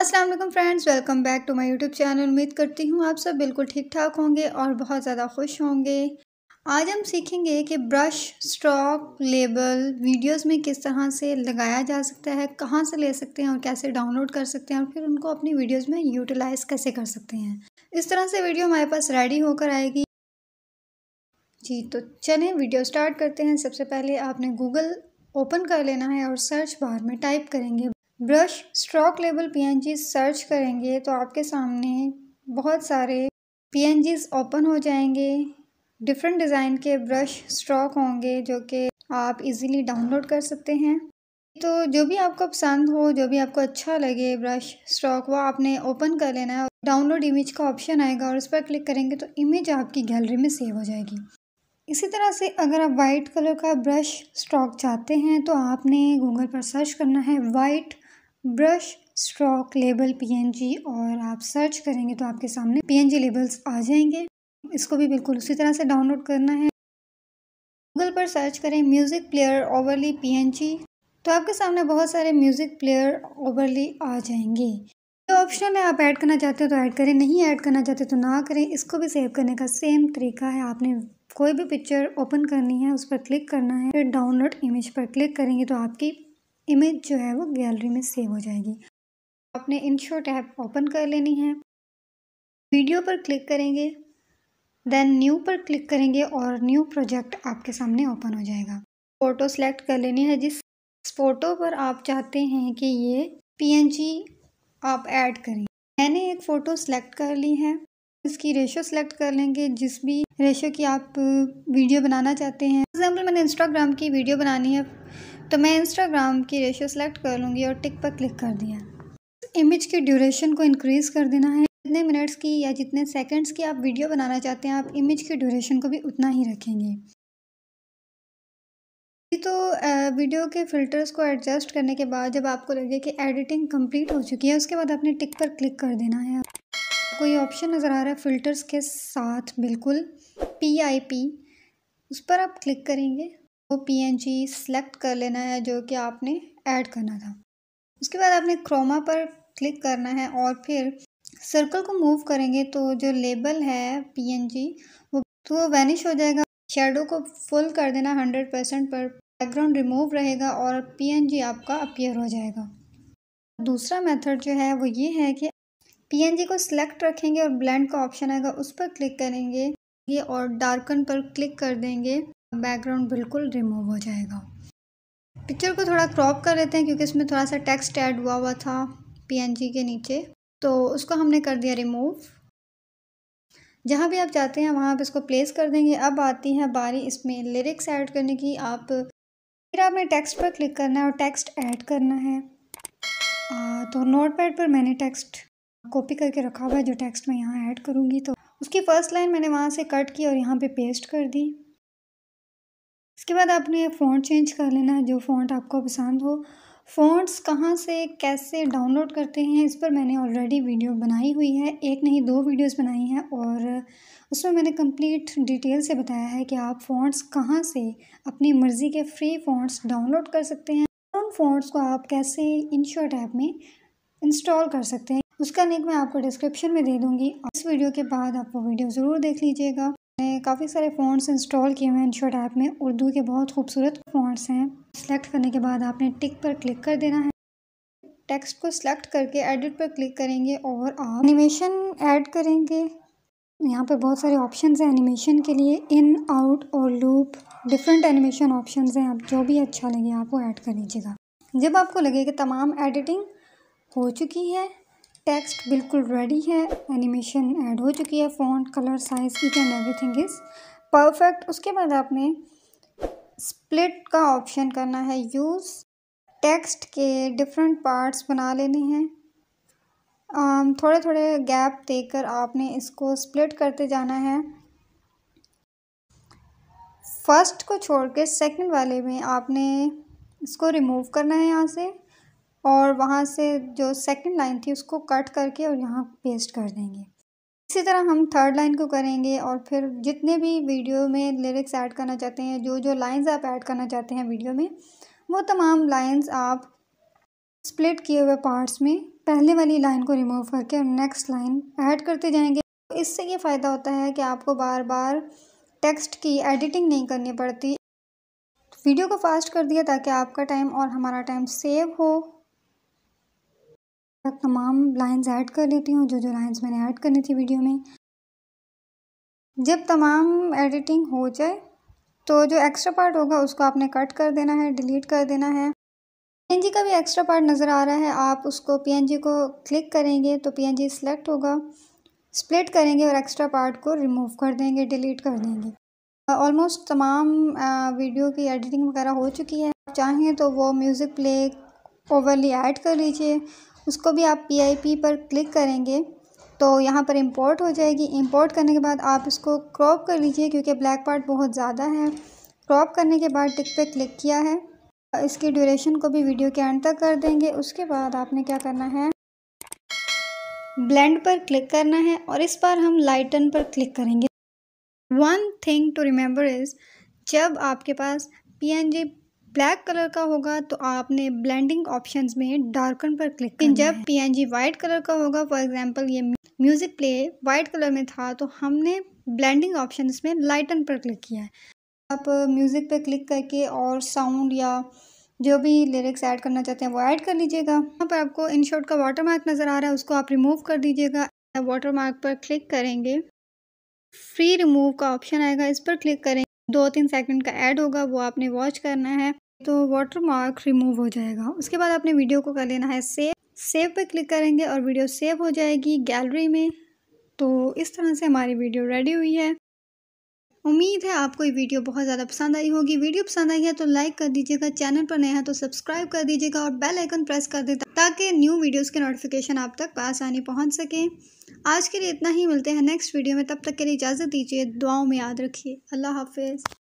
Aslam friends welcome back to my YouTube channel उम्मीद करती हूँ आप सब बिल्कुल ठीक ठाक होंगे और बहुत ज़्यादा खुश होंगे आज हम सीखेंगे कि ब्रश स्ट्रॉक लेबल वीडियोस में किस तरह से लगाया जा सकता है कहाँ से ले सकते हैं और कैसे डाउनलोड कर सकते हैं और फिर उनको अपनी वीडियोस में यूटिलाइज कैसे कर सकते हैं इस तरह से वीडियो हमारे पास रेडी होकर आएगी जी तो चलें वीडियो स्टार्ट करते हैं सबसे पहले आपने गूगल ओपन कर लेना है और सर्च बार में टाइप करेंगे brush stroke label P search करेंगे तो आपके सामने बहुत सारे पी ओपन हो जाएंगे डिफरेंट डिज़ाइन के ब्रश स्ट्रोक होंगे जो कि आप इजीली डाउनलोड कर सकते हैं तो जो भी आपको पसंद हो जो भी आपको अच्छा लगे ब्रश स्ट्रोक वो आपने ओपन कर लेना है डाउनलोड इमेज का ऑप्शन आएगा और उस पर क्लिक करेंगे तो इमेज आपकी गैलरी में सेव हो जाएगी इसी तरह से अगर आप वाइट कलर का ब्रश स्ट्रोक चाहते हैं तो आपने गूगल पर सर्च करना है white brush stroke label PNG और आप सर्च करेंगे तो आपके सामने पीएनजी लेबल्स आ जाएंगे इसको भी बिल्कुल उसी तरह से डाउनलोड करना है गूगल पर सर्च करें म्यूज़िक प्लेयर ओवरली पीएनजी तो आपके सामने बहुत सारे म्यूज़िक प्लेयर ओवरली आ जाएंगे तो ऑप्शनल में आप ऐड करना चाहते हो तो ऐड करें नहीं ऐड करना चाहते तो ना करें इसको भी सेव करने का सेम तरीका है आपने कोई भी पिक्चर ओपन करनी है उस पर क्लिक करना है फिर डाउनलोड इमेज पर क्लिक करेंगे तो आपकी इमेज जो है वो गैलरी में सेव हो जाएगी आपने इंशो ऐप ओपन कर लेनी है वीडियो पर क्लिक करेंगे देन न्यू पर क्लिक करेंगे और न्यू प्रोजेक्ट आपके सामने ओपन हो जाएगा फ़ोटो सेलेक्ट कर लेनी है जिस फ़ोटो पर आप चाहते हैं कि ये पीएनजी आप ऐड करें मैंने एक फ़ोटो सेलेक्ट कर ली है इसकी रेशो सेलेक्ट कर लेंगे जिस भी रेशो की आप वीडियो बनाना चाहते हैं एग्जाम्पल मैंने इंस्टाग्राम की वीडियो बनानी है तो मैं इंस्टाग्राम की रेशियो सेलेक्ट कर लूँगी और टिक पर क्लिक कर दिया इमेज की ड्यूरेशन को इंक्रीज़ कर देना है जितने मिनट्स की या जितने सेकंड्स की आप वीडियो बनाना चाहते हैं आप इमेज की ड्यूरेशन को भी उतना ही रखेंगे तो वीडियो के फ़िल्टर्स को एडजस्ट करने के बाद जब आपको लगे कि एडिटिंग कंप्लीट हो चुकी है उसके बाद आपने टिक पर क्लिक कर देना है कोई ऑप्शन नज़र आ रहा है फ़िल्टर्स के साथ बिल्कुल पी आई पी उस पर आप क्लिक करेंगे वो पी सेलेक्ट कर लेना है जो कि आपने ऐड करना था उसके बाद आपने क्रोमा पर क्लिक करना है और फिर सर्कल को मूव करेंगे तो जो लेबल है पी वो तो वो वैनिश हो जाएगा शेडो को फुल कर देना हंड्रेड परसेंट पर बैकग्राउंड रिमूव रहेगा और पी आपका अपीयर हो जाएगा दूसरा मेथड जो है वो ये है कि पी को सिलेक्ट रखेंगे और ब्लेंड का ऑप्शन आएगा उस पर क्लिक करेंगे और डार्कन पर क्लिक कर देंगे बैकग्राउंड बिल्कुल रिमूव हो जाएगा पिक्चर को थोड़ा क्रॉप कर लेते हैं क्योंकि इसमें थोड़ा सा टेक्स्ट ऐड हुआ हुआ था पीएनजी के नीचे तो उसको हमने कर दिया रिमूव जहाँ भी आप जाते हैं वहाँ आप इसको प्लेस कर देंगे अब आती है बारी इसमें लिरिक्स ऐड करने की आप फिर आपने टेक्स्ट पर क्लिक करना है और टेक्स्ट ऐड करना है आ, तो पैड पर मैंने टेक्स्ट कॉपी करके रखा हुआ है जो टेक्स्ट मैं यहाँ ऐड करूँगी तो उसकी फ़र्स्ट लाइन मैंने वहाँ से कट की और यहाँ पे पेस्ट कर दी इसके बाद आपने फ़ॉन्ट चेंज कर लेना है जो फ़ॉन्ट आपको पसंद हो फ़ॉन्ट्स कहाँ से कैसे डाउनलोड करते हैं इस पर मैंने ऑलरेडी वीडियो बनाई हुई है एक नहीं दो वीडियोस बनाई हैं और उसमें मैंने कंप्लीट डिटेल से बताया है कि आप फ़ॉन्ट्स कहाँ से अपनी मर्ज़ी के फ्री फ़ॉन्ट्स डाउनलोड कर सकते हैं उन फ़ॉन्ट्स को आप कैसे इंश्योर ऐप में इंस्टॉल कर सकते हैं उसका लिंक मैं आपको डिस्क्रिप्शन में दे दूँगी इस वीडियो के बाद आप वो वीडियो ज़रूर देख लीजिएगा काफ़ी सारे फ़ॉन्ट्स इंस्टॉल किए हुए हैं शॉर्ट ऐप में उर्दू के बहुत खूबसूरत फ़ॉन्ट्स हैं सेलेक्ट करने के बाद आपने टिक पर क्लिक कर देना है टेक्स्ट को सिलेक्ट करके एडिट पर क्लिक करेंगे और आप एनिमेशन ऐड करेंगे यहाँ पर बहुत सारे ऑप्शंस हैं एनिमेशन के लिए इन आउट और लूप डिफरेंट एनिमेशन ऑप्शंस हैं आप जो भी अच्छा लगे आप वो ऐड कर लीजिएगा जब आपको लगे कि तमाम एडिटिंग हो चुकी है टेक्स्ट बिल्कुल रेडी है एनिमेशन ऐड हो चुकी है फ़ोन कलर साइज़ की एंड एवरीथिंग इज़ परफेक्ट उसके बाद आपने स्प्लिट का ऑप्शन करना है यूज़ टेक्स्ट के डिफरेंट पार्ट्स बना लेने हैं थोड़े थोड़े गैप देकर आपने इसको स्प्लिट करते जाना है फर्स्ट को छोड़ के सेकेंड वाले में आपने इसको रिमूव करना है यहाँ से और वहाँ से जो सेकंड लाइन थी उसको कट करके और यहाँ पेस्ट कर देंगे इसी तरह हम थर्ड लाइन को करेंगे और फिर जितने भी वीडियो में लिरिक्स ऐड करना चाहते हैं जो जो लाइंस आप ऐड करना चाहते हैं वीडियो में वो तमाम लाइंस आप स्प्लिट किए हुए पार्ट्स में पहले वाली लाइन को रिमूव करके और नेक्स्ट लाइन ऐड करते जाएंगे इससे ये फ़ायदा होता है कि आपको बार बार टेक्स्ट की एडिटिंग नहीं करनी पड़ती वीडियो को फास्ट कर दिया ताकि आपका टाइम और हमारा टाइम सेव हो तक तमाम लाइंस ऐड कर लेती हूँ जो जो लाइंस मैंने ऐड करनी थी वीडियो में जब तमाम एडिटिंग हो जाए तो जो एक्स्ट्रा पार्ट होगा उसको आपने कट कर देना है डिलीट कर देना है पीएनजी का भी एक्स्ट्रा पार्ट नज़र आ रहा है आप उसको पीएनजी को क्लिक करेंगे तो पीएनजी सेलेक्ट होगा स्प्लिट करेंगे और एक्स्ट्रा पार्ट को रिमूव कर देंगे डिलीट कर देंगे ऑलमोस्ट तमाम वीडियो की एडिटिंग वगैरह हो चुकी है आप चाहें तो वो म्यूज़िक प्ले ओवरली ऐड कर लीजिए उसको भी आप पी पर क्लिक करेंगे तो यहाँ पर इम्पोर्ट हो जाएगी इम्पोर्ट करने के बाद आप इसको क्रॉप कर लीजिए क्योंकि ब्लैक पार्ट बहुत ज़्यादा है क्रॉप करने के बाद टिक पे क्लिक किया है इसकी ड्यूरेशन को भी वीडियो के एंड तक कर देंगे उसके बाद आपने क्या करना है ब्लेंड पर क्लिक करना है और इस बार हम लाइटन पर क्लिक करेंगे one thing to remember is जब आपके पास जी ब्लैक कलर का होगा तो आपने ब्लेंडिंग ऑप्शन में डार्कन पर क्लिक करना जब पीएनजी वाइट कलर का होगा फॉर एग्जाम्पल ये म्यूज़िक प्ले वाइट कलर में था तो हमने ब्लेंडिंग ऑप्शन में लाइटन पर क्लिक किया है आप म्यूज़िक पर क्लिक करके और साउंड या जो भी लिरिक्स ऐड करना चाहते हैं वो ऐड कर लीजिएगा यहाँ पर आपको इन शॉर्ट का वाटर मार्क नज़र आ रहा है उसको आप रिमूव कर दीजिएगा वाटर मार्क पर क्लिक करेंगे फ्री रिमूव का ऑप्शन आएगा इस पर क्लिक करेंगे दो तीन सेकंड का ऐड होगा वो आपने वॉच करना है तो वाटर मार्क रिमूव हो जाएगा उसके बाद आपने वीडियो को कर लेना है सेव सेव पे क्लिक करेंगे और वीडियो सेव हो जाएगी गैलरी में तो इस तरह से हमारी वीडियो रेडी हुई है उम्मीद है आपको ये वीडियो बहुत ज़्यादा पसंद आई होगी वीडियो पसंद आई है तो लाइक कर दीजिएगा चैनल पर नया है तो सब्सक्राइब कर दीजिएगा और बेल आइकन प्रेस कर दे ताकि न्यू वीडियोस के नोटिफिकेशन आप तक आसानी पहुंच सकें आज के लिए इतना ही मिलते हैं नेक्स्ट वीडियो में तब तक के लिए इजाज़त दीजिए दुआओं में याद रखिए अल्लाह हाफिज़